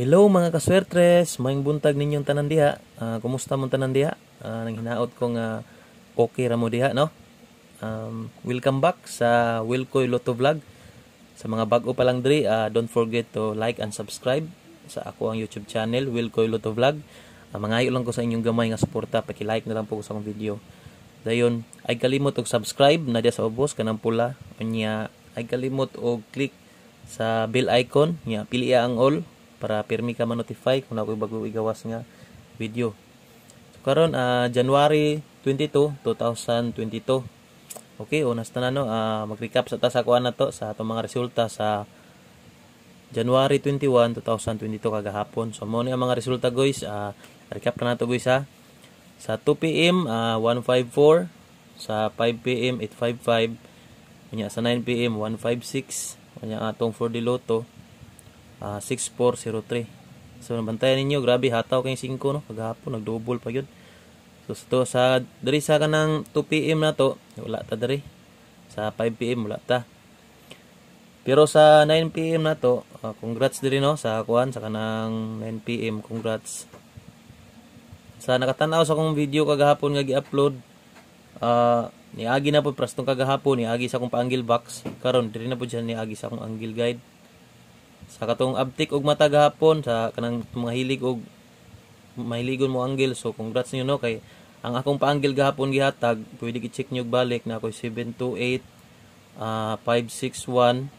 Hello mga kaswertres, maing buntag ninyong tanan diha. Uh, kumusta mong tanan diha? Uh, nang hinaot kong uh, okay ra mo diha, no? Um, welcome back sa Wilcoy Lotto Vlog. Sa mga bago pa lang diri, uh, don't forget to like and subscribe sa ako ang YouTube channel Wilcoy Lotto Vlog. Uh, mangayo lang ko sa inyong gamay nga suporta, paki-like na lang po ko sa akong video. Dayon, ay kalimot og subscribe na diya sa ubos kanang pula. Unya, ay kalimot og click sa bell icon, nya pili ang all para pirmi ka ma-notify kung ako'y bago igawas nga video. So, karon uh, January 22, 2022. Okay, unas na no, uh, ah, mag-recap sa tasa sa na to sa atong mga resulta sa January 21, 2022 kagahapon. So mo ni ang mga resulta guys, uh, recap na nato guys ha. Sa 2 PM uh, 154, sa 5 PM 855, unya sa 9 PM 156, unya atong 4D loto. 6403 ah, so nabantayan ninyo grabe hataw kayong 5 no kagahapon nagdouble pa yun so to sa diri sa kanang 2 pm na to wala ta diri sa 5 pm wala ta pero sa 9 pm na to uh, congrats diri no sa kuan sa kanang 9 pm congrats sa nakatanaw sa akong video kagahapon nga gi-upload uh, niagi na po prastong kagahapon niagi sa akong paanggil box karon diri na po diyan niagi sa akong angle guide sa katong abtik og matag hapon sa kanang mga hilig og mahiligon mo anggil so congrats niyo no kay ang akong paanggil gahapon gihatag pwede gi-check niyo balik na ako 728 uh, 561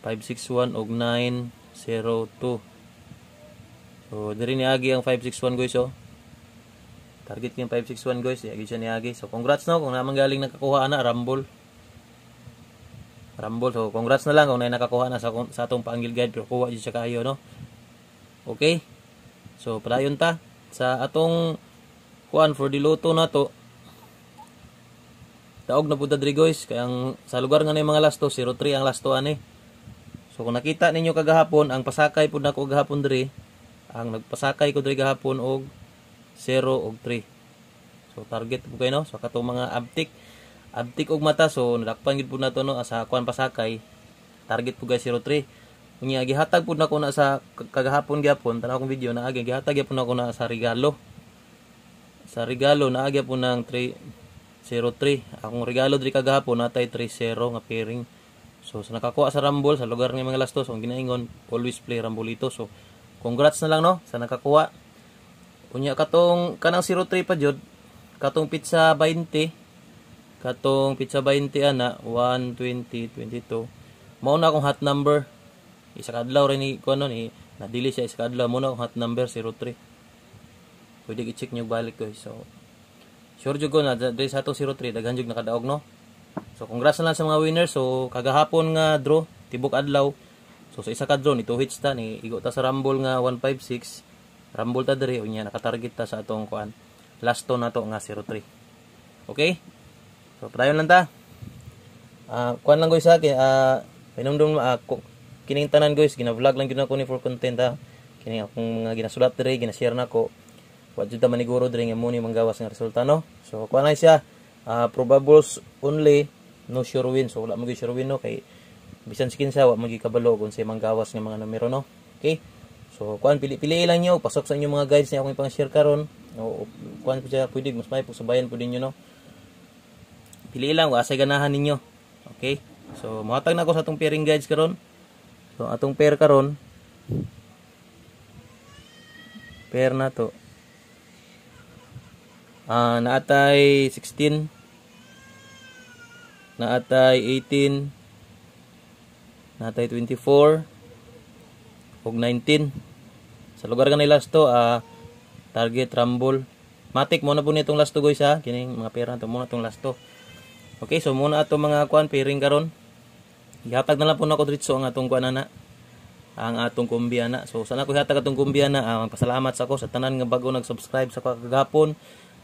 561 og 902 so diri ni agi ang 561 guys oh target kay 561 guys agi siya ni agi so congrats no kung namang galing nakakuha ana rumble Rambol. So, congrats na lang kung na nakakuha na sa, sa atong paanggil guide. Pero kuha dyan siya kayo, no? Okay? So, padayon ta. Sa atong kuan for the loto na to, Taog na pud diri guys kay ang sa lugar nga ni mga lasto 03 ang lasto ani. So kung nakita ninyo kagahapon ang pasakay pud nako kagahapon, diri ang nagpasakay ko diri kagahapon, og 0 og 3. So target ko kayo no sa so, katong mga abtik abtik og mata so nadakpan gid pud nato no asa kuan pasakay target po guys 03 unya gihatag pud nako na sa kagahapon gyapon tanaw akong video na agi gihatag gyapon nako na sa regalo sa regalo na agi po ng 03 akong regalo diri kagahapon natay 30 nga pairing so sa nakakuha sa Rumble sa lugar ng mga lastos ang ginaingon always play rambolito so congrats na lang no sa nakakuha unya katong kanang 03 pa jud katong pizza 20 Katong pizza 20 ana 120 22. Mao na akong hot number. Isa kadlaw rin ni kuno ni nadili siya isa kadlaw mo na akong hot number 03. Pwede i-check nyo balik ko. Eh. So sure jud ko na diri sa 03 daghan jud nakadaog no. So congrats na lang sa mga winners. So kagahapon nga draw tibok adlaw. So sa isa ka draw ni 2 hits ta ni igo ta sa Rumble nga 156. Rumble ta diri unya nakatarget ta sa atong kuan. Last to na to nga 03. Okay? So, padayon lang ta. Ah, uh, kuan lang guys sa akin, ah, uh, pinumdum uh, ah, kining tanan guys, gina-vlog lang gyud ko ni for content ha. Ah. Kining akong mga ginasulat diri, gina-share nako. Wa jud ta maniguro diri nga mo ni manggawas nga resulta no. So, kuan na siya. Uh, probables only, no sure win. So, wala mo sure win no kay bisan sa kinsa wa mo kabalo kung sa manggawas nga mga numero no. Okay? So, kuan pili-pili lang niyo, pasok sa inyo mga guides niya akong ipang-share karon. O, kuan pud siya, pwede mas may po sa bayan po din niyo no. Pili lang, asay ganahan ninyo. Okay? So, muhatag na ako sa atong pairing guides karon. So, atong pair karon pair na to. Ah, uh, naatay 16 naatay 18 naatay 24 ug 19 sa lugar kanay last to ah, uh, target rumble matik mo na po nitong last to guys ha kining mga pera to mo na tong last to Okay, so muna ato mga kuan pairing karon. Ihatag na lang po na ko diretso ang atong kuan ana. Ang atong kumbi ana. So sana ko ihatag atong kumbi ana. Ah, pasalamat sa ko sa tanan nga bago nag-subscribe sa kagapon.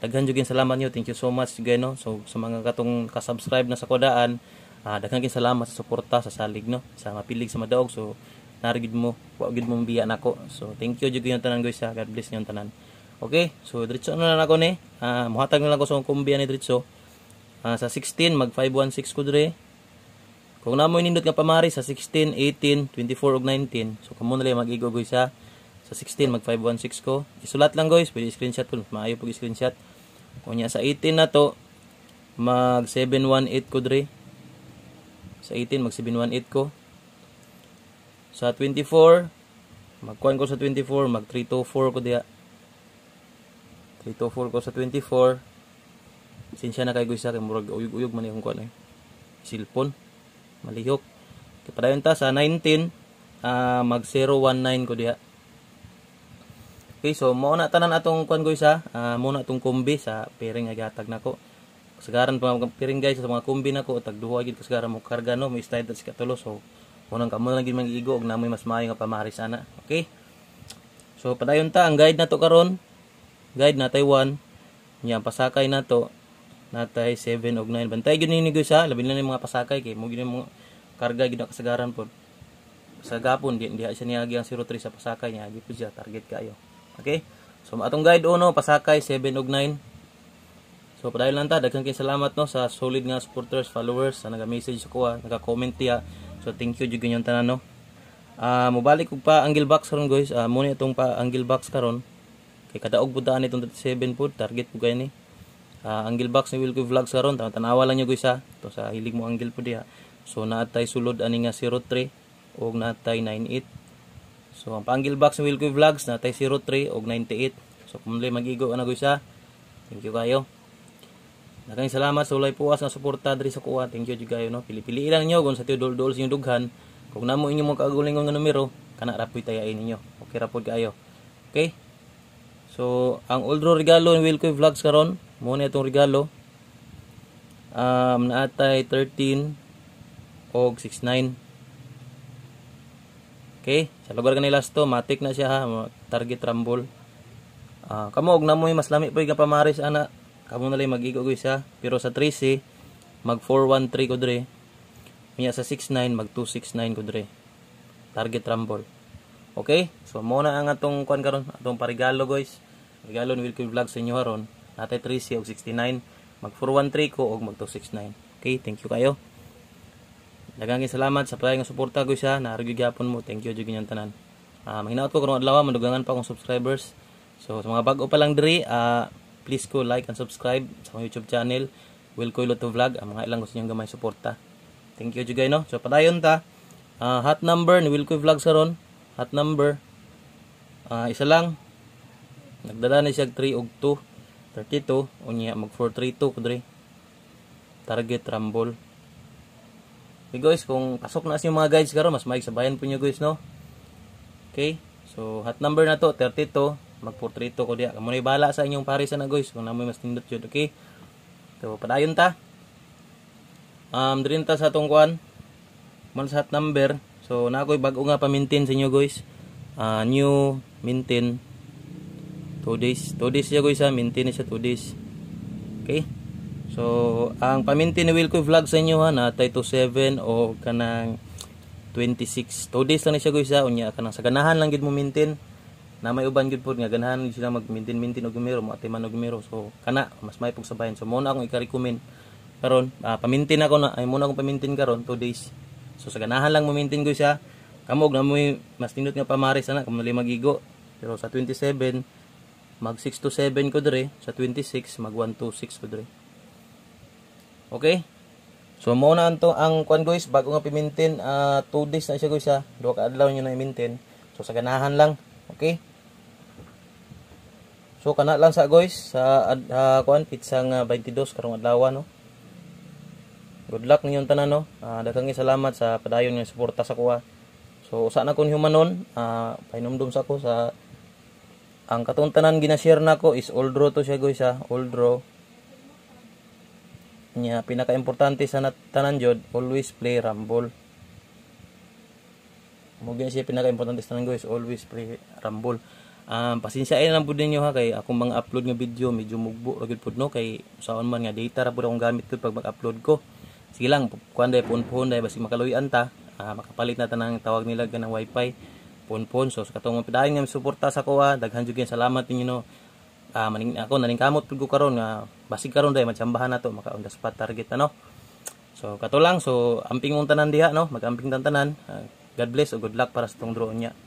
Daghan jud salamat niyo. Thank you so much gyud no. So sa mga katong ka-subscribe na sa kodaan, ah, daghan gyud salamat sa suporta sa salig no. Sa mapilig sa madaog. So narigid mo, wa gid mong biya nako. So thank you jud gyud tanan guys. God bless niyo tanan. Okay, so diretso na lang ako ni. Ah, muhatag na lang ko sa kumbi ni diretso. Ah, sa 16 mag 516 ko dire kung namo inindot nga pamari sa 16 18 24 ug 19 so kamo na mag magigugoy sa sa 16 mag 516 ko isulat lang guys pwede screenshot kun maayo pag screenshot kunya sa 18 na to mag 718 ko dre. sa 18 mag 718 ko sa 24 magkuan ko sa 24 mag 324 ko diya 324 ko sa 24 Sinsya na kay guys sa akin, murag uyog-uyog man yung kuan eh. Silpon. Malihok. Kaya padayon ta sa 19, uh, ah, mag 019 ko diha. Okay, so muna tanan atong kuan guys ha. Uh, ah, muna atong kumbi sa piring agatag nako. Kasagaran pa mga piring guys sa mga kumbi nako tag duha gid kasagaran mo karga no, may style sa katulo so unang kamo lang gid mangigo og namoy mas maayo nga pamaharis ana. Okay? So padayon ta ang guide nato karon. Guide na Taiwan. Nya pasakay nato natay 7 og 9 bantay gyud ni sa labi na ni mga pasakay kay mo gyud mga karga gyud kasagaran pod sa gapon di diha siya niagi ang 03 sa pasakay niya gyud siya target kayo okay so atong guide uno oh, pasakay 7 og 9 so padayon lang ta daghan kay salamat no sa solid nga supporters followers sa naga-message sa naga-comment tiya so thank you gyud ganyan tanan no Ah, uh, mobalik ug pa angle box karon guys uh, mo ni itong pa angle box karon kay kadaog pud daan itong 37 pud target pud kay ni uh, angle box ni Wilco Vlogs sa tan tanawa lang nyo guys ha to sa hilig mo angle po diha so naatay sulod ani nga 03 og naatay 98 so ang angle box ni Wilco Vlogs naatay 03 og 98 so kumuli magigo ana guys thank you kayo Nakang salamat sa ulay puas nga suporta diri sa kuwa Thank you jugayo no. pilipili pili lang nyo kung sa tiyo dol-dol sa inyong dughan. Kung namo inyo mga kagalingon nga numero, kana rapoy tayain ninyo. Okay rapod kayo. Okay? So, ang old regalo ni Wilco Vlogs karon, muna itong regalo. Um, naatay 13 og 69. Okay, sa lugar kanila to, matik na siya ha, target rumble. Uh, kamo og mo mas lami pa kapamaris ana. Kamo na lang magigo siya, pero sa 13 mag 413 ko dre. Miya sa 69 mag 269 ko dre. Target rumble. Okay? So, muna ang atong kuan karon, atong parigalo guys. Galon Wilkie Vlog sa inyo haron. Natay 3C og 69. Mag 413 ko og mag 269. Okay, thank you kayo. Daghang salamat sa pagayong suporta ko sa naarugyo gyapon mo. Thank you jud gyud tanan. Uh, mahinaot ko karong adlaw madugangan pa akong subscribers. So sa mga bag-o pa lang diri, uh, please ko like and subscribe sa akong YouTube channel. Wilco Loto Vlog. Ang mga ilang gusto niyong gamay suporta. Thank you jud no. So padayon ta. Uh, hot number ni Wilco Vlog sa ron. Hot number. Uh, isa lang Nagdala na siya 3 og 2. 32. Unya mag 432 kudre. Target rumble. Okay guys, kung pasok na siya mga guides karon mas maigsabayan po niyo guys no. Okay? So hot number na to 32 mag 432 ko diya. Kamo na bala sa inyong parisan na guys kung namoy mas tindot jud okay. So padayon ta. Um drinta sa atong kuan. Man sa hot number. So na ako'y bago nga pa maintain sa inyo guys. Uh, new maintain 2 days 2 days siya guys ha maintain siya 2 days okay so ang pamintin ni Wilco vlog sa inyo ha na tayo 7 o kanang 26 2 days lang siya guys ha unya kanang sa ganahan lang gid mo maintain na may uban gyud pod nga ganahan gyud sila magmintin mintin og gumiro mo man og gumiro so kana mas may pagsabayan so muna akong i-recommend karon ah, pamintin ako na ay mo akong pamintin karon 2 days so sa ganahan lang mo maintain ko siya kamog na mo mas tindot nga pamaris ana kamo maghigo pero sa 27 mag 6 to 7 ko dire sa 26 mag 1 to 6 ko dire okay so muna na anto ang kwan guys bago nga pimintin uh, ah, 2 days na siya guys ha duha ka adlaw niyo na imintin so sa ganahan lang okay so kana lang sa guys sa uh, ah, kuan pitsang uh, 22 karong adlaw no good luck ninyong tanan no uh, daghang salamat sa padayon nga suporta sa kuha so usa na kun humanon uh, painomdom sa ko sa ang katong tanan na ko is old draw to siya guys ha old draw niya pinaka-importante sa tanan jod always play rumble mo gyud siya pinaka-importante sa tanan guys always play rumble um, pasensya ay lang pud ninyo ha kay akong mga upload nga video medyo mugbo ra gyud pud no kay usahon man nga data ra pud akong gamit pud pag mag-upload ko sige lang kuan day pon-pon day basi makaluyan ta uh, makapalit na tanang tawag nila ganang wifi ponpon so katong padayon nga suporta sa kuha daghan jud gyud salamat ninyo uh, maning ako naning kamot pud ko karon nga basig karon day matsambahan nato maka on the spot target ano so kato lang so amping untanan diha no magamping tantanan uh, ah, God bless o good luck para sa tong drone niya